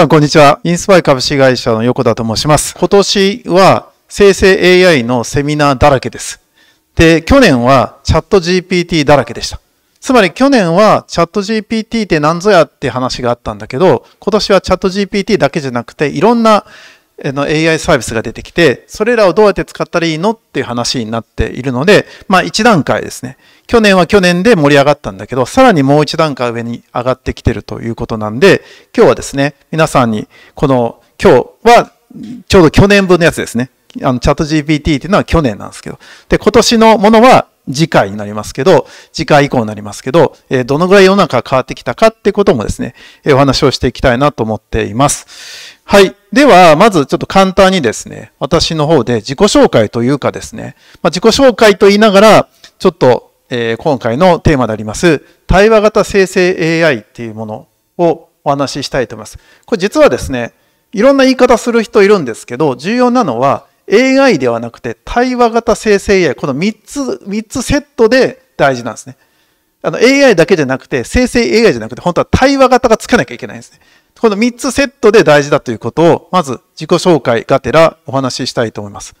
さん、こんにちは。インスパイ株式会社の横田と申します。今年は生成 AI のセミナーだらけです。で、去年はチャット GPT だらけでした。つまり去年はチャット GPT って何ぞやって話があったんだけど、今年はチャット GPT だけじゃなくて、いろんなの AI サービスが出てきて、それらをどうやって使ったらいいのっていう話になっているので、まあ一段階ですね。去年は去年で盛り上がったんだけど、さらにもう一段階上に上がってきてるということなんで、今日はですね、皆さんにこの、今日はちょうど去年分のやつですね。あの、チャット GPT っていうのは去年なんですけど。で、今年のものは次回になりますけど、次回以降になりますけど、えどのぐらい世の中が変わってきたかってこともですね、えお話をしていきたいなと思っています。はい。では、まずちょっと簡単にですね、私の方で自己紹介というかですね、まあ、自己紹介と言いながら、ちょっと、え今回のテーマであります、対話型生成 AI っていうものをお話ししたいと思います。これ実はですね、いろんな言い方する人いるんですけど、重要なのは、AI ではなくて対話型生成 AI、この3つ、3つセットで大事なんですね。あの AI だけじゃなくて、生成 AI じゃなくて、本当は対話型がつけなきゃいけないんですね。この3つセットで大事だということを、まず自己紹介がてらお話ししたいと思います。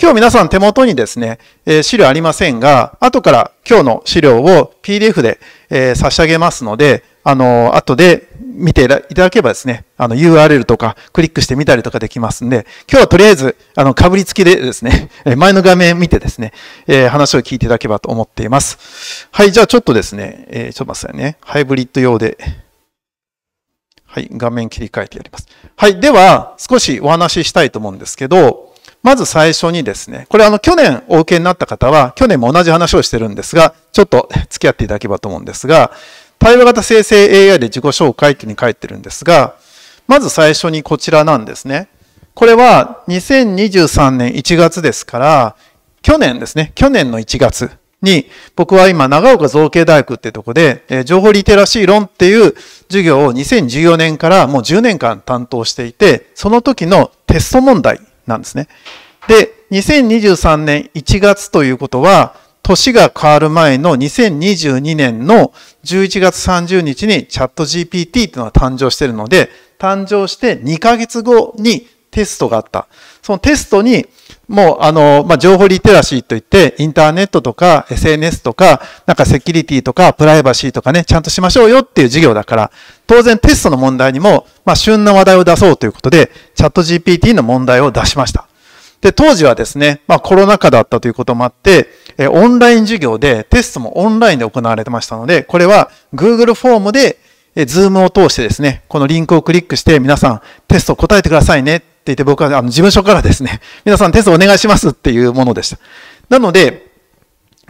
今日皆さん手元にですね、え資料ありませんが、後から今日の資料を PDF で、え差し上げますので、あの、後で見ていただけばですね、あの URL とかクリックしてみたりとかできますんで、今日はとりあえず、あの、かぶりつきでですね、前の画面見てですね、えー、話を聞いていただければと思っています。はい、じゃあちょっとですね、えー、ちょっと待ってくださいね。ハイブリッド用で、はい、画面切り替えてやります。はい、では、少しお話ししたいと思うんですけど、まず最初にですね、これあの去年お受けになった方は、去年も同じ話をしてるんですが、ちょっと付き合っていただければと思うんですが、対話型生成 AI で自己紹介ってに書いてるんですが、まず最初にこちらなんですね。これは2023年1月ですから、去年ですね、去年の1月に、僕は今、長岡造形大学ってとこで、え情報リテラシー論っていう授業を2014年からもう10年間担当していて、その時のテスト問題なんですね。で、2023年1月ということは、年が変わる前の2022年の11月30日にチャット GPT っていうのが誕生してるので、誕生して2ヶ月後にテストがあった。そのテストに、もう、あの、まあ、情報リテラシーといって、インターネットとか SNS とか、なんかセキュリティとかプライバシーとかね、ちゃんとしましょうよっていう授業だから、当然テストの問題にも、まあ、旬な話題を出そうということで、チャット GPT の問題を出しました。で、当時はですね、まあ、コロナ禍だったということもあって、えオンライン授業でテストもオンラインで行われてましたので、これは Google フォームで、えー、Zoom を通してですね、このリンクをクリックして皆さんテスト答えてくださいねって言って僕はあの事務所からですね、皆さんテストお願いしますっていうものでした。なので、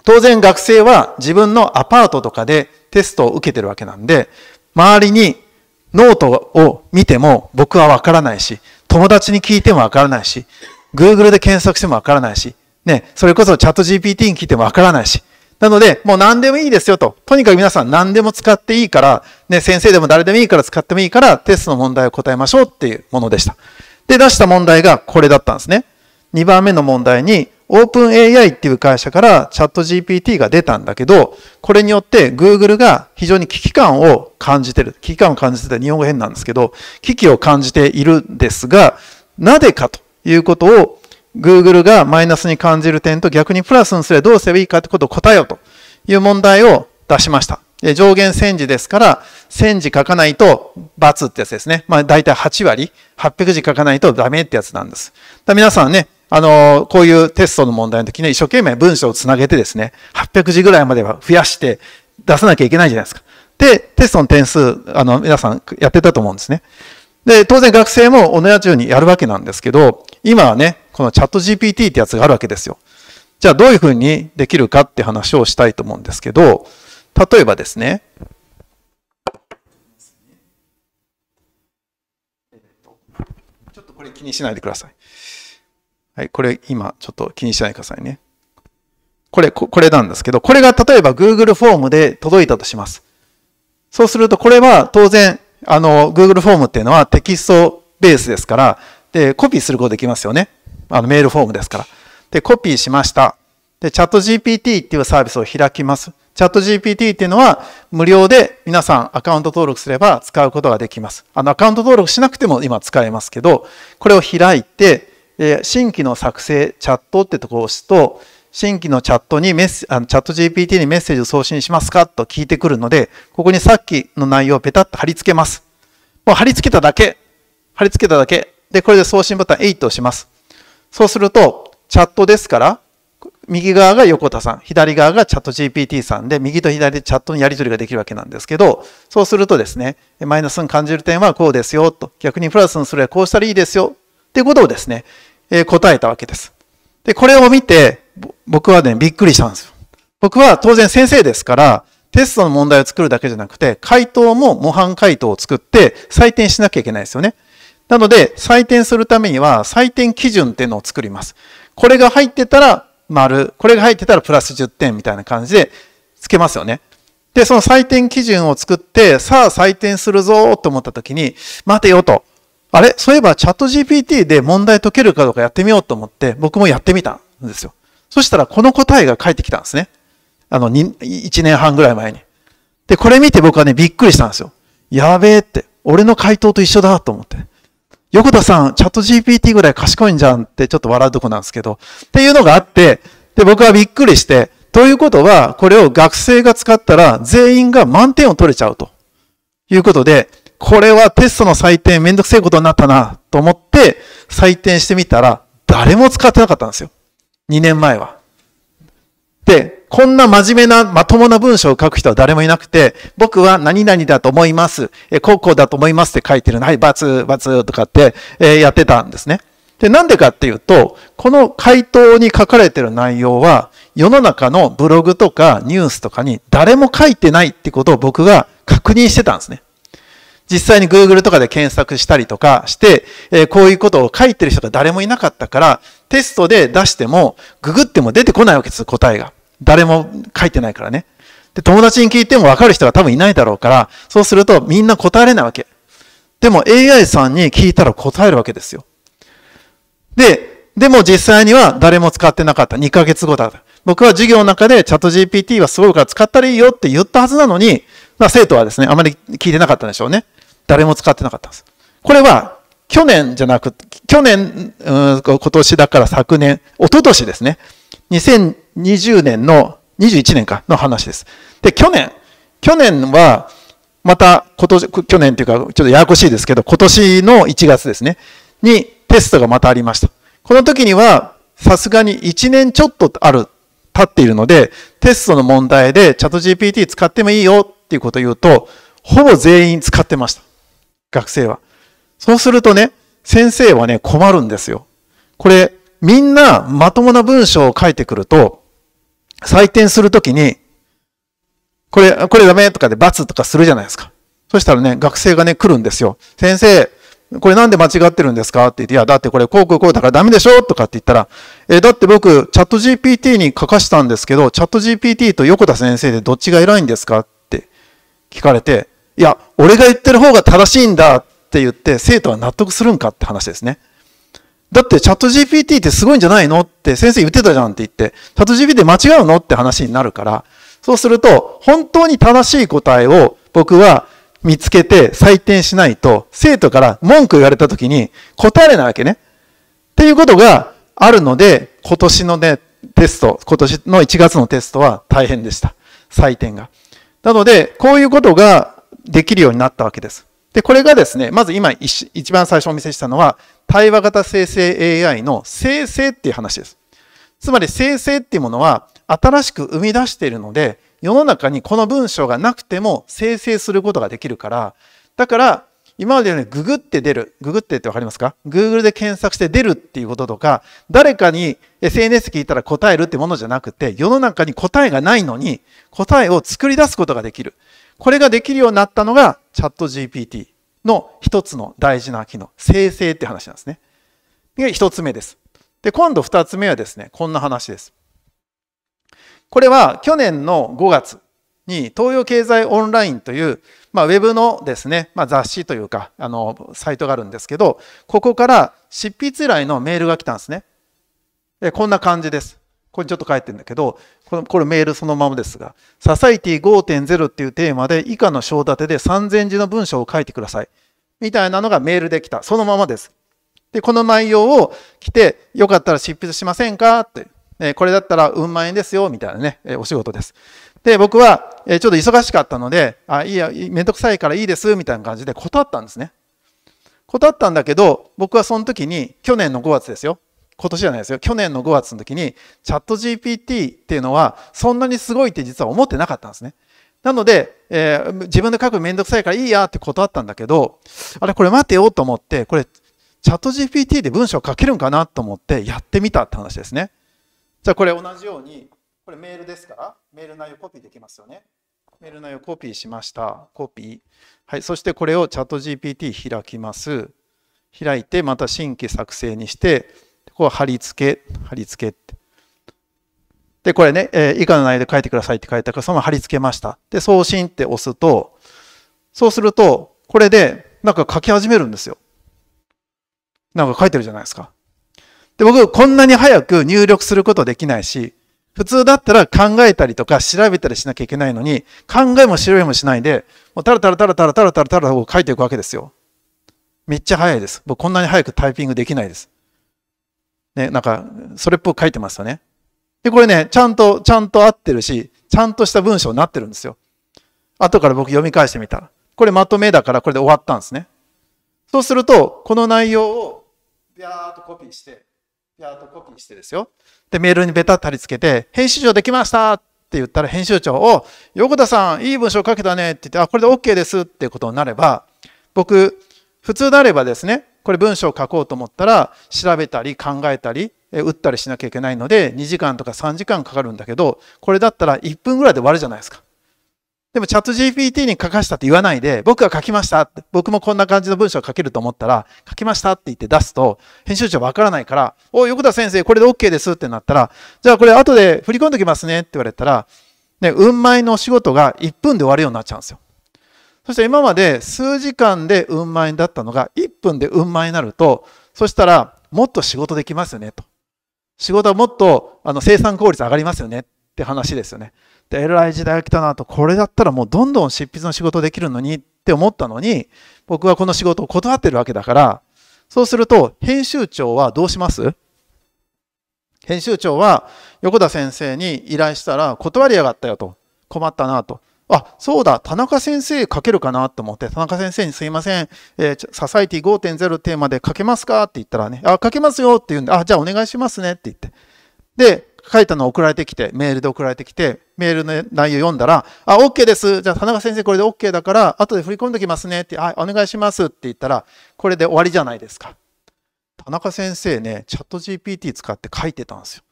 当然学生は自分のアパートとかでテストを受けてるわけなんで、周りにノートを見ても僕はわからないし、友達に聞いてもわからないし、Google で検索してもわからないし、ね、それこそチャット GPT に聞いてもわからないし。なので、もう何でもいいですよと。とにかく皆さん何でも使っていいから、ね、先生でも誰でもいいから使ってもいいから、テストの問題を答えましょうっていうものでした。で、出した問題がこれだったんですね。2番目の問題に、OpenAI っていう会社からチャット GPT が出たんだけど、これによって Google が非常に危機感を感じてる。危機感を感じてた日本語変なんですけど、危機を感じているんですが、なぜかということを Google がマイナスに感じる点と逆にプラスにすればどうすればいいかってことを答えようという問題を出しました。上限1000字ですから、1000字書かないと×ってやつですね。まあ大体8割、800字書かないとダメってやつなんです。だ皆さんね、あの、こういうテストの問題の時に一生懸命文章をつなげてですね、800字ぐらいまでは増やして出さなきゃいけないじゃないですか。で、テストの点数、あの、皆さんやってたと思うんですね。で、当然学生も同じようにやるわけなんですけど、今はね、このチャット GPT ってやつがあるわけですよ。じゃあどういうふうにできるかって話をしたいと思うんですけど、例えばですね、ちょっとこれ気にしないでください。はい、これ今ちょっと気にしないでくださいね。これ、これなんですけど、これが例えば Google フォームで届いたとします。そうすると、これは当然、あの、Google フォームっていうのはテキストベースですから、で、コピーすることできますよね。あのメールフォームですから。で、コピーしました。で、チャット GPT っていうサービスを開きます。チャット GPT っていうのは無料で皆さんアカウント登録すれば使うことができます。あのアカウント登録しなくても今使えますけど、これを開いて、え新規の作成チャットってとこを押すと、新規のチャットにメッあのチャット GPT にメッセージを送信しますかと聞いてくるので、ここにさっきの内容をペタッと貼り付けます。もう貼り付けただけ。貼り付けただけ。で、これで送信ボタン8を押します。そうすると、チャットですから、右側が横田さん、左側がチャット GPT さんで、右と左でチャットのやり取りができるわけなんですけど、そうするとですね、マイナスに感じる点はこうですよと、逆にプラスにすれはこうしたらいいですよっていうことをですね、えー、答えたわけです。で、これを見て、僕はね、びっくりしたんですよ。僕は当然先生ですから、テストの問題を作るだけじゃなくて、回答も模範回答を作って採点しなきゃいけないですよね。なので、採点するためには、採点基準っていうのを作ります。これが入ってたら、丸。これが入ってたらプラス10点みたいな感じで、つけますよね。で、その採点基準を作って、さあ採点するぞと思った時に、待てよと。あれそういえばチャット GPT で問題解けるかどうかやってみようと思って、僕もやってみたんですよ。そしたらこの答えが返ってきたんですね。あの、1年半ぐらい前に。で、これ見て僕はね、びっくりしたんですよ。やべえって。俺の回答と一緒だと思って。横田さん、チャット GPT ぐらい賢いんじゃんってちょっと笑うとこなんですけど、っていうのがあって、で、僕はびっくりして、ということは、これを学生が使ったら全員が満点を取れちゃうということで、これはテストの採点めんどくせえことになったなと思って採点してみたら、誰も使ってなかったんですよ。2年前は。で、こんな真面目な、まともな文章を書く人は誰もいなくて、僕は何々だと思います。え、高校だと思いますって書いてるの。はい、バツ、バツとかって、えやってたんですね。で、なんでかっていうと、この回答に書かれてる内容は、世の中のブログとかニュースとかに誰も書いてないってことを僕が確認してたんですね。実際に Google とかで検索したりとかして、えこういうことを書いてる人が誰もいなかったから、テストで出しても、ググっても出てこないわけです、答えが。誰も書いてないからね。で、友達に聞いても分かる人が多分いないだろうから、そうするとみんな答えれないわけ。でも AI さんに聞いたら答えるわけですよ。で、でも実際には誰も使ってなかった。2ヶ月後だ。った。僕は授業の中でチャット GPT はすごいから使ったらいいよって言ったはずなのに、まあ生徒はですね、あまり聞いてなかったんでしょうね。誰も使ってなかったんです。これは去年じゃなく、去年、うん今年だから昨年、一昨年ですね。20年の、21年か、の話です。で、去年、去年は、また、今年、去年というか、ちょっとややこしいですけど、今年の1月ですね、にテストがまたありました。この時には、さすがに1年ちょっとある、経っているので、テストの問題でチャット GPT 使ってもいいよっていうことを言うと、ほぼ全員使ってました。学生は。そうするとね、先生はね、困るんですよ。これ、みんなまともな文章を書いてくると、採点するときに、これ、これダメとかで罰とかするじゃないですか。そしたらね、学生がね、来るんですよ。先生、これなんで間違ってるんですかって言って、いや、だってこれこうこうこうだからダメでしょとかって言ったら、え、だって僕、チャット GPT に書かしたんですけど、チャット GPT と横田先生でどっちが偉いんですかって聞かれて、いや、俺が言ってる方が正しいんだって言って、生徒は納得するんかって話ですね。だってチャット GPT ってすごいんじゃないのって先生言ってたじゃんって言って、チャット GPT 間違うのって話になるから、そうすると、本当に正しい答えを僕は見つけて採点しないと、生徒から文句言われた時に答えれないわけね。っていうことがあるので、今年のね、テスト、今年の1月のテストは大変でした。採点が。なので、こういうことができるようになったわけです。で、これがですね、まず今一番最初お見せしたのは、対話型生成 AI の生成っていう話です。つまり生成っていうものは新しく生み出しているので、世の中にこの文章がなくても生成することができるから、だから今までよにググって出る。ググってってわかりますか ?Google で検索して出るっていうこととか、誰かに SNS 聞いたら答えるってものじゃなくて、世の中に答えがないのに答えを作り出すことができる。これができるようになったのがチャット GPT の一つの大事な機能、生成って話なんですね。で、一つ目です。で、今度二つ目はですね、こんな話です。これは去年の5月に東洋経済オンラインという、まあ、ウェブのですね、まあ、雑誌というか、あの、サイトがあるんですけど、ここから執筆依頼のメールが来たんですね。で、こんな感じです。これちょっと書いてるんだけど、これこれメールそのままですが、ササイティ5.0っていうテーマで以下の章立てで3000字の文章を書いてください。みたいなのがメールできた。そのままです。で、この内容を来て、よかったら執筆しませんかって、えこれだったら運万円ですよ、みたいなね、えお仕事です。で、僕は、えちょっと忙しかったので、あ、いいや、めんどくさいからいいです、みたいな感じで断ったんですね。断ったんだけど、僕はその時に、去年の5月ですよ。今年じゃないですよ。去年の5月の時に、チャット GPT っていうのは、そんなにすごいって実は思ってなかったんですね。なので、えー、自分で書くめんどくさいからいいやって断ったんだけど、あれ、これ待てよと思って、これ、チャット GPT で文章書けるんかなと思ってやってみたって話ですね。じゃあこれ同じように、これメールですから、メール内容コピーできますよね。メール内容コピーしました。コピー。はい。そしてこれをチャット GPT 開きます。開いて、また新規作成にして、こは貼り付け、貼り付けって。で、これね、えー、以下の内容で書いてくださいって書いたから、そのまま貼り付けました。で、送信って押すと、そうすると、これで、なんか書き始めるんですよ。なんか書いてるじゃないですか。で、僕、こんなに早く入力することできないし、普通だったら考えたりとか調べたりしなきゃいけないのに、考えも調べもしないで、もうタラタラタラタラタラタラタラを書いていくわけですよ。めっちゃ早いです。僕こんなに早くタイピングできないです。ね、なんか、それっぽく書いてましたね。で、これね、ちゃんと、ちゃんと合ってるし、ちゃんとした文章になってるんですよ。後から僕読み返してみたら。これまとめだからこれで終わったんですね。そうすると、この内容を、ビャーっとコピーして、ビャーっとコピーしてですよ。で、メールにベタッと貼り付けて、編集長できましたって言ったら編集長を、横田さん、いい文章書けたねって言って、あ、これで OK ですってことになれば、僕、普通であればですね、これ文章を書こうと思ったら、調べたり考えたり、打ったりしなきゃいけないので、2時間とか3時間かかるんだけど、これだったら1分ぐらいで終わるじゃないですか。でもチャット GPT に書かしたって言わないで、僕が書きましたって、僕もこんな感じの文章を書けると思ったら、書きましたって言って出すと、編集長わからないから、お、横田先生、これで OK ですってなったら、じゃあこれ後で振り込んできますねって言われたら、ね、うんまいのお仕事が1分で終わるようになっちゃうんですよ。そして今まで数時間で運満だったのが1分で運満になると、そしたらもっと仕事できますよねと。仕事はもっとあの生産効率上がりますよねって話ですよね。で、l い時代が来たなと、これだったらもうどんどん執筆の仕事できるのにって思ったのに、僕はこの仕事を断ってるわけだから、そうすると編集長はどうします編集長は横田先生に依頼したら断りやがったよと。困ったなと。あ、そうだ、田中先生書けるかなと思って、田中先生にすいません、えー、ササイティ5.0テーマで書けますかって言ったらね、あ、書けますよって言うんで、あ、じゃあお願いしますねって言って。で、書いたの送られてきて、メールで送られてきて、メールの内容読んだら、あ、OK です。じゃあ、田中先生これで OK だから、後で振り込んできますねって、はい、お願いしますって言ったら、これで終わりじゃないですか。田中先生ね、チャット GPT 使って書いてたんですよ。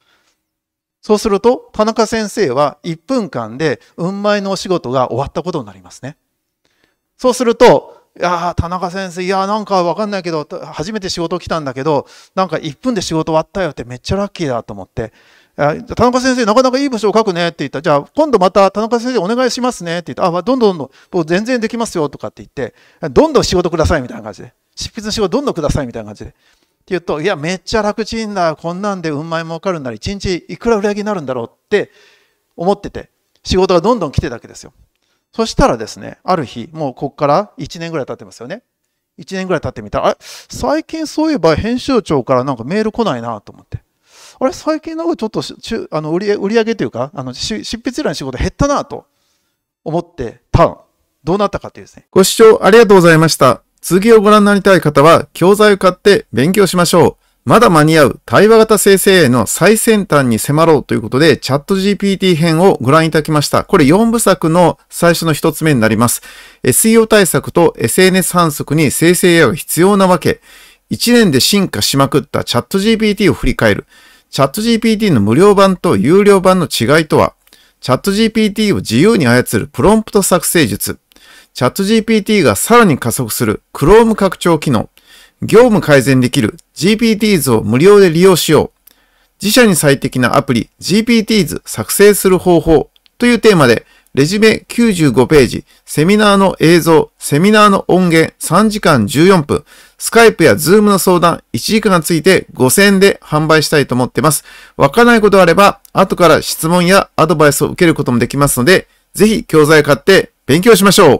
そうすると、田中先生は1分間で運前のお仕事が終わったことになりますね。そうすると、いや田中先生、いやなんかわかんないけど、初めて仕事来たんだけど、なんか1分で仕事終わったよってめっちゃラッキーだと思って、田中先生、なかなかいい文章を書くねって言ったじゃあ今度また田中先生お願いしますねって言ったら、あ、どんどんどんどん、僕全然できますよとかって言って、どんどん仕事くださいみたいな感じで。執筆の仕事どんどんくださいみたいな感じで。言うと、いや、めっちゃ楽ちんだ、こんなんでうんまい儲かるんだら、1日いくら売り上げになるんだろうって思ってて、仕事がどんどん来てたわけですよ。そしたらですね、ある日、もうここから1年ぐらい経ってますよね。1年ぐらい経ってみたら、あれ、最近そういえば編集長からなんかメール来ないなと思って。あれ、最近なんかちょっとあの売り売り上げというか、あの執筆依頼の仕事減ったなと思ってた。どうなったかというですね。ご視聴ありがとうございました。続きをご覧になりたい方は、教材を買って勉強しましょう。まだ間に合う対話型生成 AI の最先端に迫ろうということで、チャット GPT 編をご覧いただきました。これ4部作の最初の1つ目になります。SEO 対策と SNS 反則に生成 AI 必要なわけ。1年で進化しまくったチャット GPT を振り返る。チャット GPT の無料版と有料版の違いとはチャット GPT を自由に操るプロンプト作成術。チャット GPT がさらに加速する Chrome 拡張機能、業務改善できる GPTs を無料で利用しよう、自社に最適なアプリ GPTs 作成する方法というテーマで、レジュメ95ページ、セミナーの映像、セミナーの音源3時間14分、スカイプやズームの相談1時間がついて5000円で販売したいと思ってます。わからないことがあれば、後から質問やアドバイスを受けることもできますので、ぜひ教材買って勉強しましょう